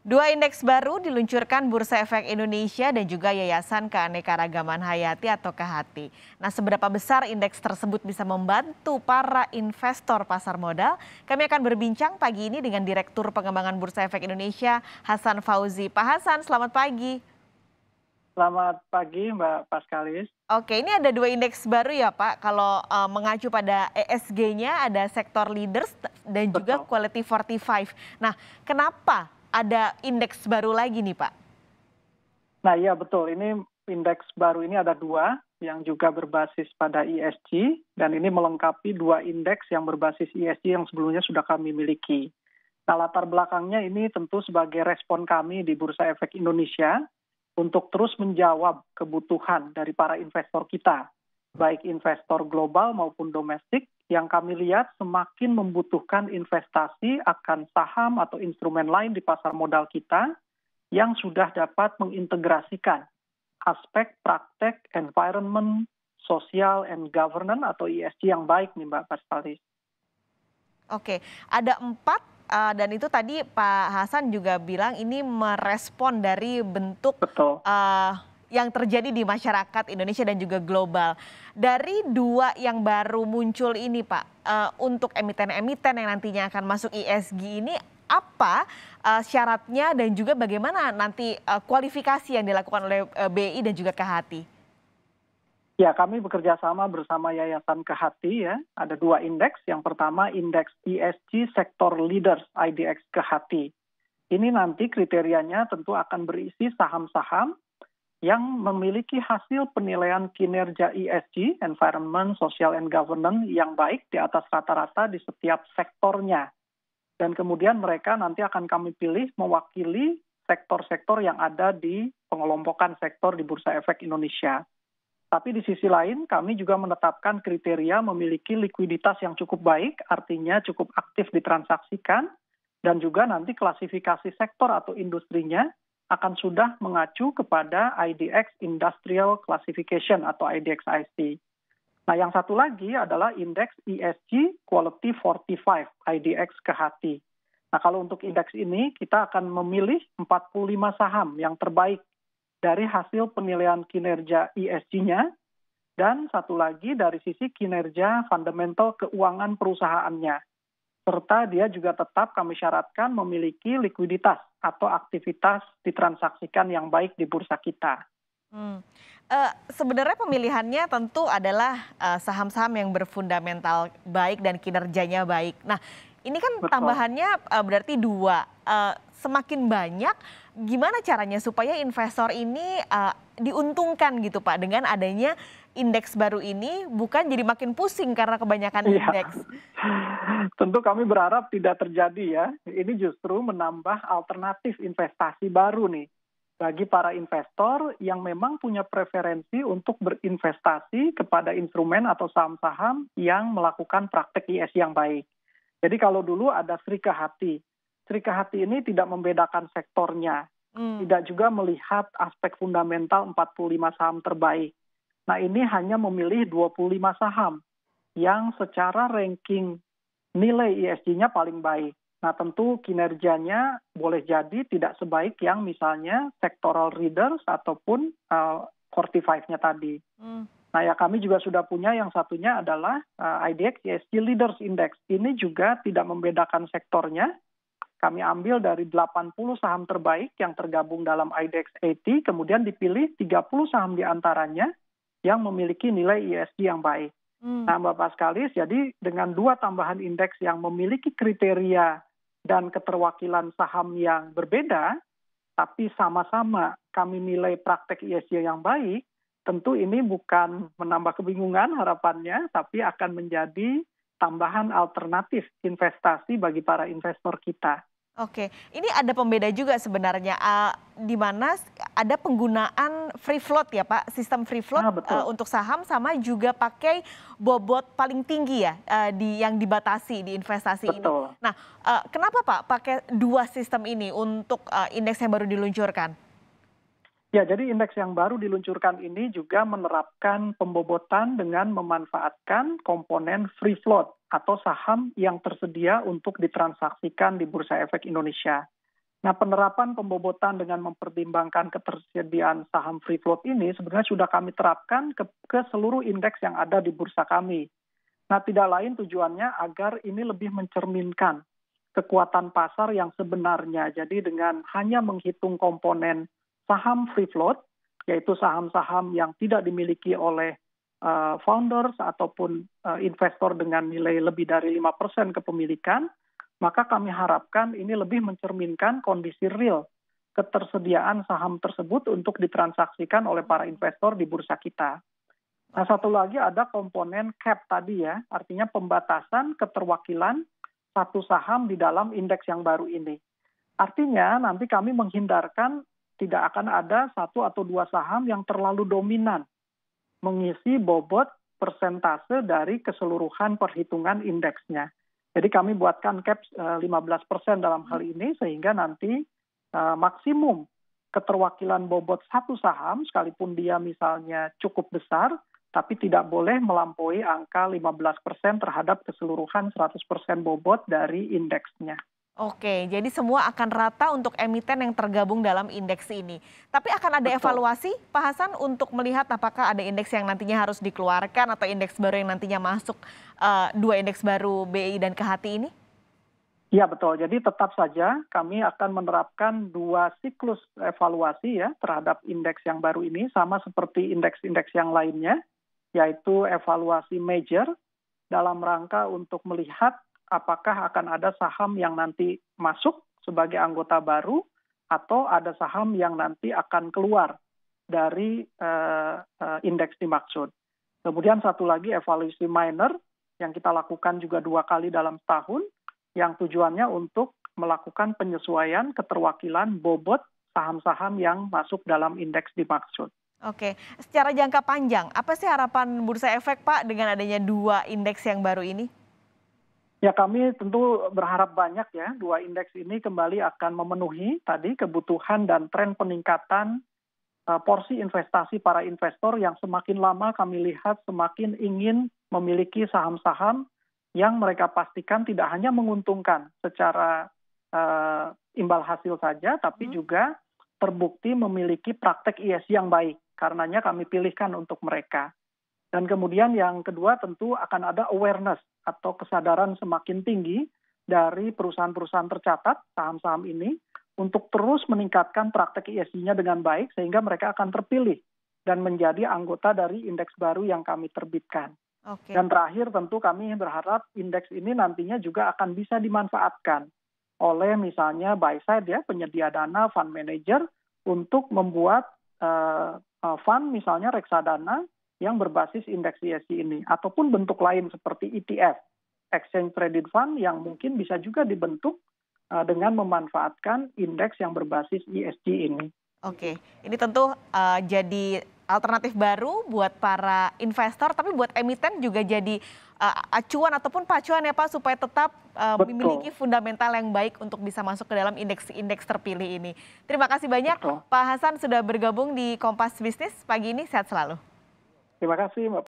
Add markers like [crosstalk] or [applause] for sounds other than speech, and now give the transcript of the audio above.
Dua indeks baru diluncurkan Bursa Efek Indonesia dan juga Yayasan Keanekaragaman Hayati atau KHT. Nah, seberapa besar indeks tersebut bisa membantu para investor pasar modal? Kami akan berbincang pagi ini dengan Direktur Pengembangan Bursa Efek Indonesia, Hasan Fauzi. Pak Hasan, selamat pagi. Selamat pagi Mbak Paskalis. Oke, ini ada dua indeks baru ya Pak. Kalau uh, mengacu pada ESG-nya ada sektor leaders dan Betul. juga quality 45. Nah, kenapa ada indeks baru lagi nih Pak. Nah iya betul, ini indeks baru ini ada dua yang juga berbasis pada ESG dan ini melengkapi dua indeks yang berbasis ESG yang sebelumnya sudah kami miliki. Nah latar belakangnya ini tentu sebagai respon kami di Bursa Efek Indonesia untuk terus menjawab kebutuhan dari para investor kita, baik investor global maupun domestik yang kami lihat semakin membutuhkan investasi akan saham atau instrumen lain di pasar modal kita yang sudah dapat mengintegrasikan aspek praktek environment, sosial, and governance atau ESG yang baik nih Mbak Kastalis. Oke, ada empat uh, dan itu tadi Pak Hasan juga bilang ini merespon dari bentuk Uh, yang terjadi di masyarakat Indonesia dan juga global. Dari dua yang baru muncul ini Pak, uh, untuk emiten-emiten yang nantinya akan masuk ISG e ini apa uh, syaratnya dan juga bagaimana nanti uh, kualifikasi yang dilakukan oleh uh, BI dan juga Kehati? Ya, kami bekerja sama bersama Yayasan Kehati ya. Ada dua indeks. Yang pertama indeks ESG Sektor Leaders IDX Kehati. Ini nanti kriterianya tentu akan berisi saham-saham yang memiliki hasil penilaian kinerja ESG, environment, social and governance yang baik di atas rata-rata di setiap sektornya. Dan kemudian mereka nanti akan kami pilih mewakili sektor-sektor yang ada di pengelompokan sektor di Bursa Efek Indonesia. Tapi di sisi lain, kami juga menetapkan kriteria memiliki likuiditas yang cukup baik, artinya cukup aktif ditransaksikan, dan juga nanti klasifikasi sektor atau industrinya akan sudah mengacu kepada IDX Industrial Classification atau IDX-IC. Nah, yang satu lagi adalah indeks e ESG Quality 45 IDX Kehati. Nah, kalau untuk indeks ini kita akan memilih 45 saham yang terbaik dari hasil penilaian kinerja ESG-nya dan satu lagi dari sisi kinerja fundamental keuangan perusahaannya serta dia juga tetap kami syaratkan memiliki likuiditas atau aktivitas ditransaksikan yang baik di bursa kita. Hmm. Uh, sebenarnya pemilihannya tentu adalah eh, saham-saham uh, yang berfundamental baik dan kinerjanya baik. Nah, ini kan Betul. tambahannya uh, berarti dua. Uh, semakin banyak, gimana caranya supaya investor ini uh, diuntungkan gitu Pak dengan adanya indeks baru ini bukan jadi makin pusing karena kebanyakan ya. indeks. [laughs] Tentu kami berharap tidak terjadi ya. Ini justru menambah alternatif investasi baru nih bagi para investor yang memang punya preferensi untuk berinvestasi kepada instrumen atau saham-saham yang melakukan praktek IS yang baik. Jadi kalau dulu ada serikah Hati. Serikah Hati ini tidak membedakan sektornya. Hmm. Tidak juga melihat aspek fundamental 45 saham terbaik. Nah ini hanya memilih 25 saham yang secara ranking nilai ISG-nya e paling baik. Nah tentu kinerjanya boleh jadi tidak sebaik yang misalnya sektoral readers ataupun uh, eh, 45-nya tadi. Hmm. Nah ya kami juga sudah punya yang satunya adalah uh, eh, IDX ESG Leaders Index. Ini juga tidak membedakan sektornya. Kami ambil dari 80 saham terbaik yang tergabung dalam IDX 80, kemudian dipilih 30 saham di antaranya yang memiliki nilai ESG yang baik. Hmm. Nah Bapak sekali, jadi dengan dua tambahan indeks yang memiliki kriteria dan keterwakilan saham yang berbeda, tapi sama-sama kami nilai praktek ESG yang baik, tentu ini bukan menambah kebingungan harapannya, tapi akan menjadi tambahan alternatif investasi bagi para investor kita. Oke, ini ada pembeda juga sebenarnya, uh, di mana ada penggunaan free float ya Pak, sistem free float nah, betul. Uh, untuk saham sama juga pakai bobot paling tinggi ya, uh, di yang dibatasi di investasi betul. ini. Nah, uh, kenapa Pak pakai dua sistem ini untuk uh, indeks yang baru diluncurkan? Ya, jadi indeks yang baru diluncurkan ini juga menerapkan pembobotan dengan memanfaatkan komponen free float atau saham yang tersedia untuk ditransaksikan di Bursa Efek Indonesia. Nah, penerapan pembobotan dengan mempertimbangkan ketersediaan saham free float ini sebenarnya sudah kami terapkan ke, ke seluruh indeks yang ada di bursa kami. Nah, tidak lain tujuannya agar ini lebih mencerminkan kekuatan pasar yang sebenarnya. Jadi dengan hanya menghitung komponen saham free float, yaitu saham-saham yang tidak dimiliki oleh uh, founders ataupun uh, investor dengan nilai lebih dari 5% kepemilikan, maka kami harapkan ini lebih mencerminkan kondisi real ketersediaan saham tersebut untuk ditransaksikan oleh para investor di bursa kita. Nah, satu lagi ada komponen cap tadi ya, artinya pembatasan keterwakilan satu saham di dalam indeks yang baru ini. Artinya nanti kami menghindarkan tidak akan ada satu atau dua saham yang terlalu dominan mengisi bobot persentase dari keseluruhan perhitungan indeksnya. Jadi kami buatkan cap 15% eh, dalam hal ini sehingga nanti eh, maksimum keterwakilan bobot satu saham sekalipun dia misalnya cukup besar tapi tidak boleh melampaui angka 15% terhadap keseluruhan 100% bobot dari indeksnya. Oke, jadi semua akan rata untuk emiten yang tergabung dalam indeks ini. Tapi akan ada Betul. evaluasi, Pak Hasan, untuk melihat apakah ada indeks yang nantinya harus dikeluarkan atau indeks baru yang nantinya masuk uh, dua indeks baru BI dan Kehati ini? Iya betul. Jadi tetap saja kami akan menerapkan dua siklus evaluasi ya terhadap indeks yang baru ini sama seperti indeks-indeks yang lainnya, yaitu evaluasi major dalam rangka untuk melihat apakah akan ada saham yang nanti masuk sebagai anggota baru atau ada saham yang nanti akan keluar dari uh, uh, indeks dimaksud. Kemudian satu lagi evaluasi minor yang kita lakukan juga dua kali dalam setahun yang tujuannya untuk melakukan penyesuaian keterwakilan bobot saham-saham yang masuk dalam indeks dimaksud. Oke, secara jangka panjang, apa sih harapan Bursa Efek Pak dengan adanya dua indeks yang baru ini? Ya kami tentu berharap banyak ya dua indeks ini kembali akan memenuhi tadi kebutuhan dan tren peningkatan uh, porsi investasi para investor yang semakin lama kami lihat semakin ingin memiliki saham-saham yang mereka pastikan tidak hanya menguntungkan secara uh, imbal hasil saja tapi hmm. juga terbukti memiliki praktek ESG yang baik. Karenanya kami pilihkan untuk mereka. Dan kemudian yang kedua tentu akan ada awareness atau kesadaran semakin tinggi dari perusahaan-perusahaan tercatat saham-saham ini untuk terus meningkatkan praktek ESG-nya dengan baik sehingga mereka akan terpilih dan menjadi anggota dari indeks baru yang kami terbitkan. Okay. Dan terakhir tentu kami berharap indeks ini nantinya juga akan bisa dimanfaatkan oleh misalnya buy side ya penyedia dana fund manager untuk membuat uh, fund misalnya reksadana yang berbasis indeks ESG ini ataupun bentuk lain seperti ETF exchange traded fund yang mungkin bisa juga dibentuk eh, dengan memanfaatkan indeks yang berbasis ESG ini. Oke, ini tentu uh, jadi alternatif baru buat para investor, tapi buat emiten juga jadi uh, acuan ataupun pacuan ya Pak supaya tetap uh, memiliki fundamental yang baik untuk bisa masuk ke dalam indeks-indeks terpilih ini. Terima kasih banyak Betul. Pak Hasan sudah bergabung di Kompas Bisnis pagi ini. Sehat selalu terima kasih mbak